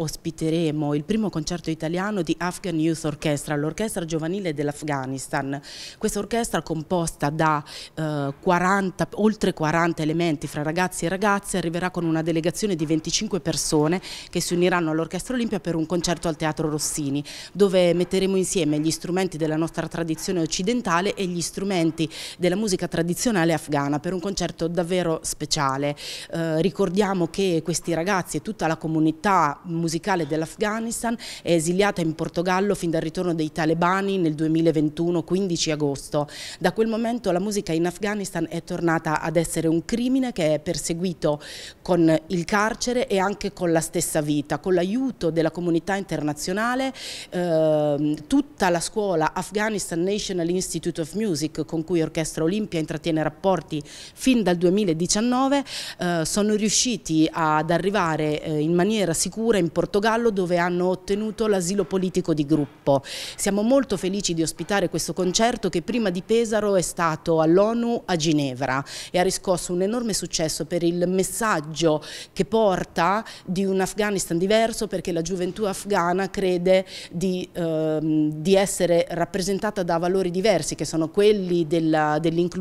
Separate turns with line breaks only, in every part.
ospiteremo il primo concerto italiano di Afghan Youth Orchestra, l'orchestra giovanile dell'Afghanistan. Questa orchestra composta da eh, 40, oltre 40 elementi fra ragazzi e ragazze arriverà con una delegazione di 25 persone che si uniranno all'Orchestra Olimpia per un concerto al Teatro Rossini, dove metteremo insieme gli strumenti della nostra tradizione occidentale e gli strumenti della musica tradizionale afghana per un concerto davvero speciale. Eh, ricordiamo che questi ragazzi e tutta la comunità musicale musicale dell'Afghanistan, è esiliata in Portogallo fin dal ritorno dei talebani nel 2021, 15 agosto. Da quel momento la musica in Afghanistan è tornata ad essere un crimine che è perseguito con il carcere e anche con la stessa vita, con l'aiuto della comunità internazionale, eh, tutta la scuola Afghanistan National Institute of Music con cui Orchestra Olimpia intrattiene rapporti fin dal 2019 eh, sono riusciti ad arrivare eh, in maniera sicura in Portogallo dove hanno ottenuto l'asilo politico di gruppo. Siamo molto felici di ospitare questo concerto che prima di Pesaro è stato all'ONU a Ginevra e ha riscosso un enorme successo per il messaggio che porta di un Afghanistan diverso perché la gioventù afghana crede di, ehm, di essere rappresentata da valori diversi che sono quelli dell'inclusione,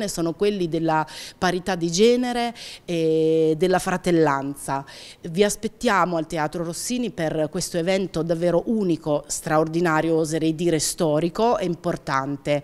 dell sono quelli della parità di genere e della fratellanza. Vi aspettiamo al Teatro Teatro Rossini per questo evento davvero unico, straordinario, oserei dire storico e importante.